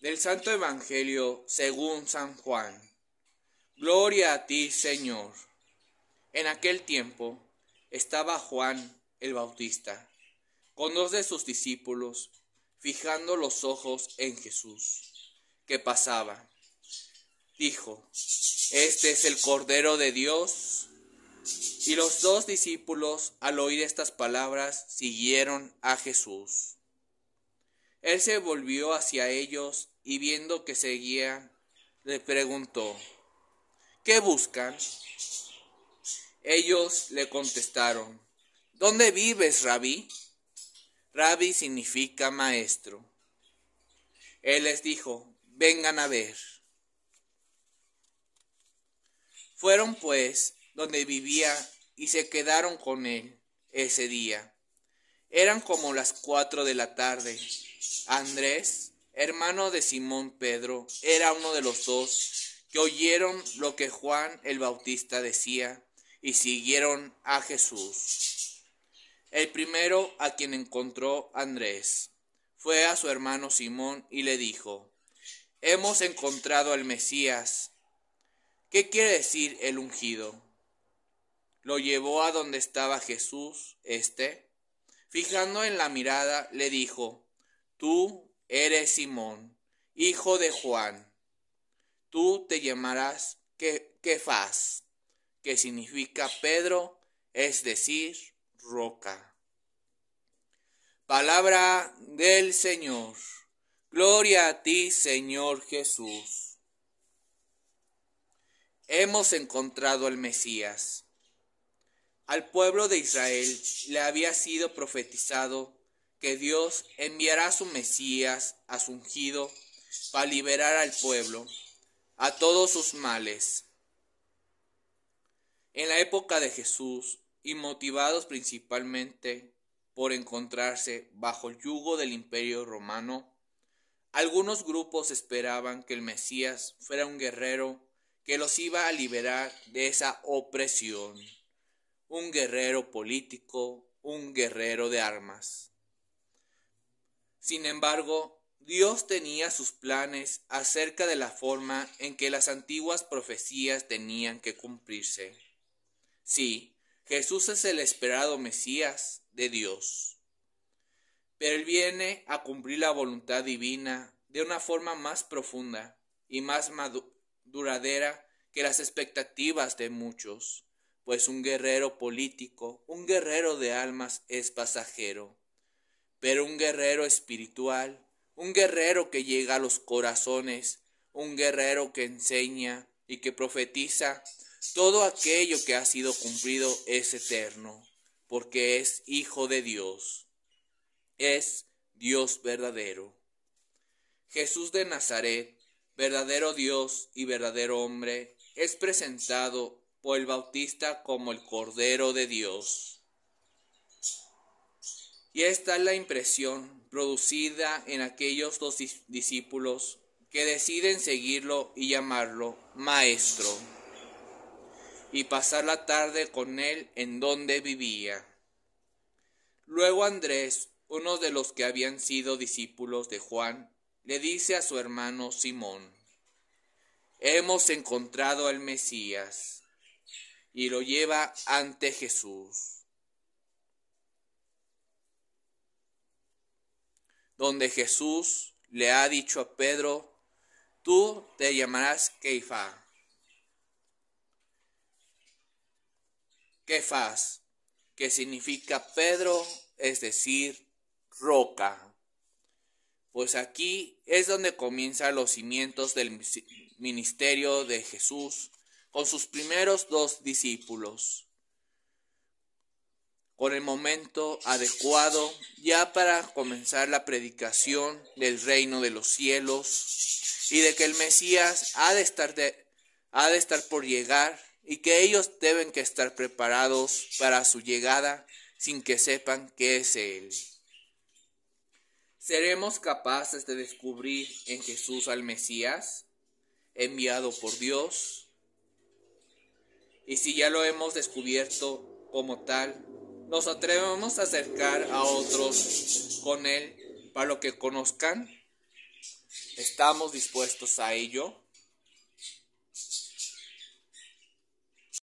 Del Santo Evangelio según San Juan. Gloria a ti, Señor. En aquel tiempo estaba Juan el Bautista con dos de sus discípulos, fijando los ojos en Jesús, que pasaba. Dijo, Este es el Cordero de Dios. Y los dos discípulos, al oír estas palabras, siguieron a Jesús. Él se volvió hacia ellos y viendo que seguían, le preguntó, ¿qué buscan? Ellos le contestaron, ¿dónde vives, rabí? Rabí significa maestro. Él les dijo, vengan a ver. Fueron pues donde vivía y se quedaron con él ese día. Eran como las cuatro de la tarde Andrés, hermano de Simón Pedro, era uno de los dos que oyeron lo que Juan el Bautista decía y siguieron a Jesús. El primero a quien encontró Andrés fue a su hermano Simón y le dijo, Hemos encontrado al Mesías. ¿Qué quiere decir el ungido? Lo llevó a donde estaba Jesús, este. Fijando en la mirada, le dijo, Tú eres Simón, hijo de Juan. Tú te llamarás Kefas, que significa Pedro, es decir, roca. Palabra del Señor. Gloria a ti, Señor Jesús. Hemos encontrado al Mesías. Al pueblo de Israel le había sido profetizado que Dios enviará a su Mesías, a su ungido, para liberar al pueblo a todos sus males. En la época de Jesús, y motivados principalmente por encontrarse bajo el yugo del imperio romano, algunos grupos esperaban que el Mesías fuera un guerrero que los iba a liberar de esa opresión, un guerrero político, un guerrero de armas. Sin embargo, Dios tenía sus planes acerca de la forma en que las antiguas profecías tenían que cumplirse. Sí, Jesús es el esperado Mesías de Dios. Pero Él viene a cumplir la voluntad divina de una forma más profunda y más duradera que las expectativas de muchos, pues un guerrero político, un guerrero de almas es pasajero pero un guerrero espiritual, un guerrero que llega a los corazones, un guerrero que enseña y que profetiza. Todo aquello que ha sido cumplido es eterno, porque es Hijo de Dios, es Dios verdadero. Jesús de Nazaret, verdadero Dios y verdadero hombre, es presentado por el Bautista como el Cordero de Dios. Y esta es la impresión producida en aquellos dos discípulos que deciden seguirlo y llamarlo maestro y pasar la tarde con él en donde vivía. Luego Andrés, uno de los que habían sido discípulos de Juan, le dice a su hermano Simón, Hemos encontrado al Mesías, y lo lleva ante Jesús. donde Jesús le ha dicho a Pedro, tú te llamarás Keifá. Kefas, que significa Pedro, es decir, roca. Pues aquí es donde comienzan los cimientos del ministerio de Jesús con sus primeros dos discípulos con el momento adecuado ya para comenzar la predicación del reino de los cielos y de que el Mesías ha de estar, ha de estar por llegar y que ellos deben que estar preparados para su llegada sin que sepan qué es Él. ¿Seremos capaces de descubrir en Jesús al Mesías enviado por Dios? Y si ya lo hemos descubierto como tal, nos atrevemos a acercar a otros con Él para lo que conozcan. Estamos dispuestos a ello.